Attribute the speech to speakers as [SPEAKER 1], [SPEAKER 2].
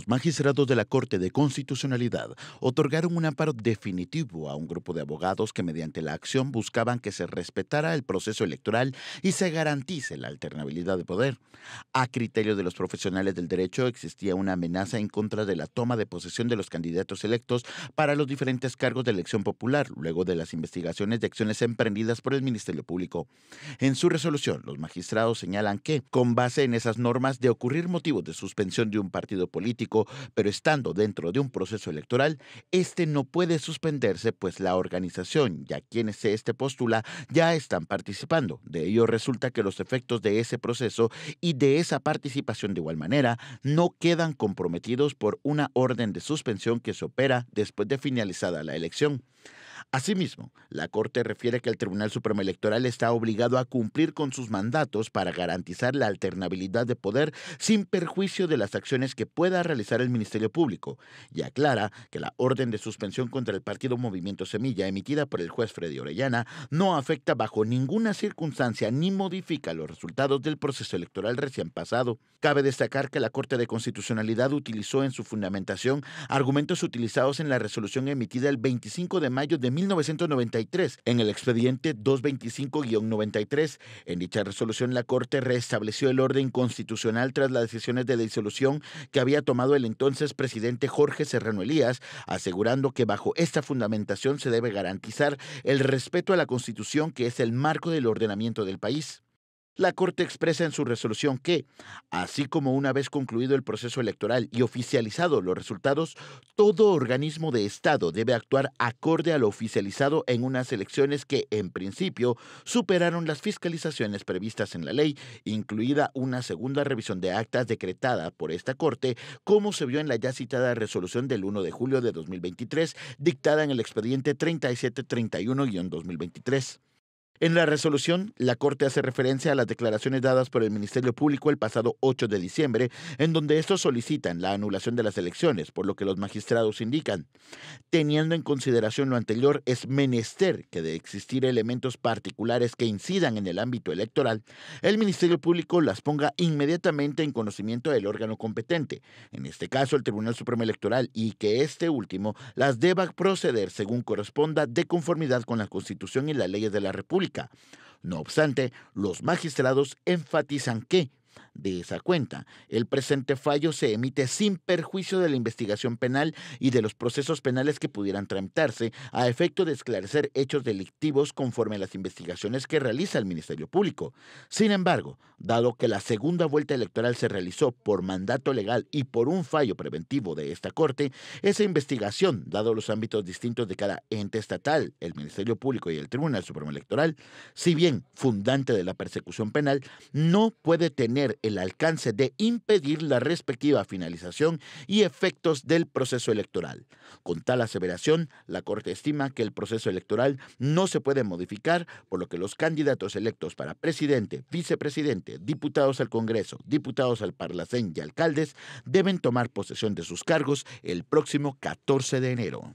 [SPEAKER 1] los magistrados de la Corte de Constitucionalidad otorgaron un amparo definitivo a un grupo de abogados que mediante la acción buscaban que se respetara el proceso electoral y se garantice la alternabilidad de poder. A criterio de los profesionales del derecho existía una amenaza en contra de la toma de posesión de los candidatos electos para los diferentes cargos de elección popular, luego de las investigaciones de acciones emprendidas por el Ministerio Público. En su resolución, los magistrados señalan que, con base en esas normas de ocurrir motivos de suspensión de un partido político, pero estando dentro de un proceso electoral, este no puede suspenderse, pues la organización y a quienes se este postula ya están participando. De ello resulta que los efectos de ese proceso y de esa participación de igual manera no quedan comprometidos por una orden de suspensión que se opera después de finalizada la elección. Asimismo, la Corte refiere que el Tribunal Supremo Electoral está obligado a cumplir con sus mandatos para garantizar la alternabilidad de poder sin perjuicio de las acciones que pueda realizar el Ministerio Público, y aclara que la orden de suspensión contra el partido Movimiento Semilla emitida por el juez Freddy Orellana no afecta bajo ninguna circunstancia ni modifica los resultados del proceso electoral recién pasado. Cabe destacar que la Corte de Constitucionalidad utilizó en su fundamentación argumentos utilizados en la resolución emitida el 25 de mayo de 1993 en el expediente 225-93. En dicha resolución, la Corte restableció el orden constitucional tras las decisiones de disolución que había tomado el entonces presidente Jorge Serrano Elías, asegurando que bajo esta fundamentación se debe garantizar el respeto a la Constitución, que es el marco del ordenamiento del país la Corte expresa en su resolución que, así como una vez concluido el proceso electoral y oficializado los resultados, todo organismo de Estado debe actuar acorde a lo oficializado en unas elecciones que, en principio, superaron las fiscalizaciones previstas en la ley, incluida una segunda revisión de actas decretada por esta Corte, como se vio en la ya citada resolución del 1 de julio de 2023, dictada en el expediente 3731-2023. En la resolución, la Corte hace referencia a las declaraciones dadas por el Ministerio Público el pasado 8 de diciembre, en donde estos solicitan la anulación de las elecciones, por lo que los magistrados indican. Teniendo en consideración lo anterior, es menester que de existir elementos particulares que incidan en el ámbito electoral, el Ministerio Público las ponga inmediatamente en conocimiento del órgano competente, en este caso el Tribunal Supremo Electoral, y que este último las deba proceder según corresponda de conformidad con la Constitución y las leyes de la República no obstante, los magistrados enfatizan que, de esa cuenta. El presente fallo se emite sin perjuicio de la investigación penal y de los procesos penales que pudieran tramitarse a efecto de esclarecer hechos delictivos conforme a las investigaciones que realiza el Ministerio Público. Sin embargo, dado que la segunda vuelta electoral se realizó por mandato legal y por un fallo preventivo de esta Corte, esa investigación, dado los ámbitos distintos de cada ente estatal, el Ministerio Público y el Tribunal Supremo Electoral, si bien fundante de la persecución penal, no puede tener el alcance de impedir la respectiva finalización y efectos del proceso electoral. Con tal aseveración, la Corte estima que el proceso electoral no se puede modificar, por lo que los candidatos electos para presidente, vicepresidente, diputados al Congreso, diputados al Parlacén y alcaldes deben tomar posesión de sus cargos el próximo 14 de enero.